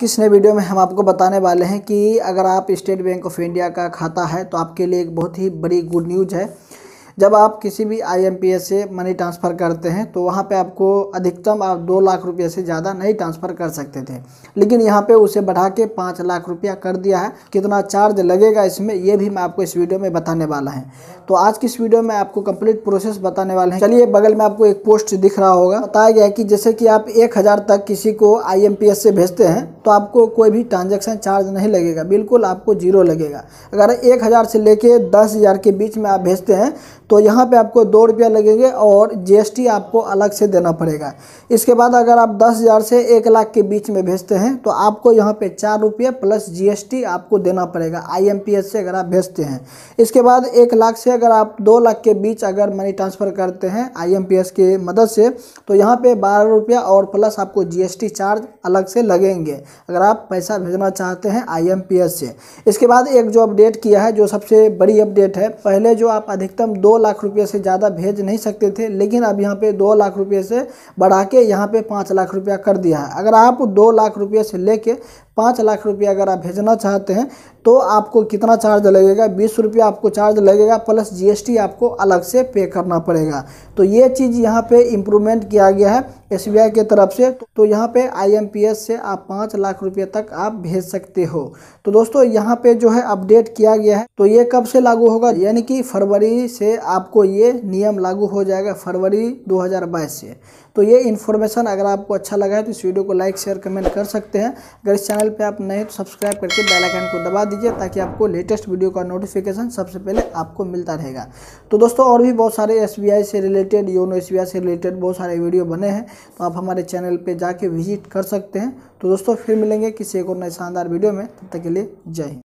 किस नए वीडियो में हम आपको बताने वाले हैं कि अगर आप स्टेट बैंक ऑफ इंडिया का खाता है तो आपके लिए एक बहुत ही बड़ी गुड न्यूज़ है जब आप किसी भी आई से मनी ट्रांसफ़र करते हैं तो वहाँ पे आपको अधिकतम आप दो लाख रुपये से ज़्यादा नहीं ट्रांसफ़र कर सकते थे लेकिन यहाँ पे उसे बढ़ा के पाँच लाख रुपया कर दिया है कितना चार्ज लगेगा इसमें ये भी मैं आपको इस वीडियो में बताने वाला है तो आज की इस वीडियो में आपको कंप्लीट प्रोसेस बताने वाले हैं चलिए बगल में आपको एक पोस्ट दिख रहा होगा बताया गया है कि जैसे कि आप एक तक किसी को आई से भेजते हैं तो आपको कोई भी ट्रांजेक्शन चार्ज नहीं लगेगा बिल्कुल आपको जीरो लगेगा अगर एक से लेके दस के बीच में आप भेजते हैं तो यहाँ पे आपको दो रुपया लगेंगे और जीएसटी आपको अलग से देना पड़ेगा इसके बाद अगर आप दस हज़ार से एक लाख के बीच में भेजते हैं तो आपको यहाँ पे चार रुपये प्लस जीएसटी आपको देना पड़ेगा आईएमपीएस से अगर आप भेजते हैं इसके बाद एक लाख से अगर आप दो लाख के बीच अगर मनी ट्रांसफ़र करते हैं आई के मदद से तो यहाँ पर बारह रुपया और प्लस आपको जी चार्ज अलग से लगेंगे अगर आप पैसा भेजना चाहते हैं आई से इसके बाद एक जो अपडेट किया है जो सबसे बड़ी अपडेट है पहले जो आप अधिकतम दो लाख रुपये से ज़्यादा भेज नहीं सकते थे लेकिन अब यहाँ पर दो लाख रुपये से बढ़ा के यहाँ पर पाँच लाख रुपया कर दिया है अगर आप दो लाख रुपये से लेके पाँच लाख रुपया अगर आप भेजना चाहते हैं तो आपको कितना चार्ज लगेगा बीस रुपया आपको चार्ज लगेगा प्लस जीएसटी आपको अलग से पे करना पड़ेगा तो ये चीज़ यहाँ पे इम्प्रूवमेंट किया गया है एसबीआई के तरफ से तो यहाँ पे आईएमपीएस से आप पाँच लाख रुपये तक आप भेज सकते हो तो दोस्तों यहाँ पे जो है अपडेट किया गया है तो ये कब से लागू होगा यानी कि फरवरी से आपको ये नियम लागू हो जाएगा फरवरी बाईस से तो ये इन्फॉर्मेशन अगर आपको अच्छा लगा है तो इस वीडियो को लाइक शेयर कमेंट कर सकते हैं अगर इस चैनल चैनल पे आप नए तो सब्सक्राइब करके बेल आइकन को दबा दीजिए ताकि आपको लेटेस्ट वीडियो का नोटिफिकेशन सबसे पहले आपको मिलता रहेगा तो दोस्तों और भी बहुत सारे एस से रिलेटेड योनो एस से रिलेटेड बहुत सारे वीडियो बने हैं तो आप हमारे चैनल पर जाके विजिट कर सकते हैं तो दोस्तों फिर मिलेंगे किसी एक और नए शानदार वीडियो में तब तक के लिए जय हिंद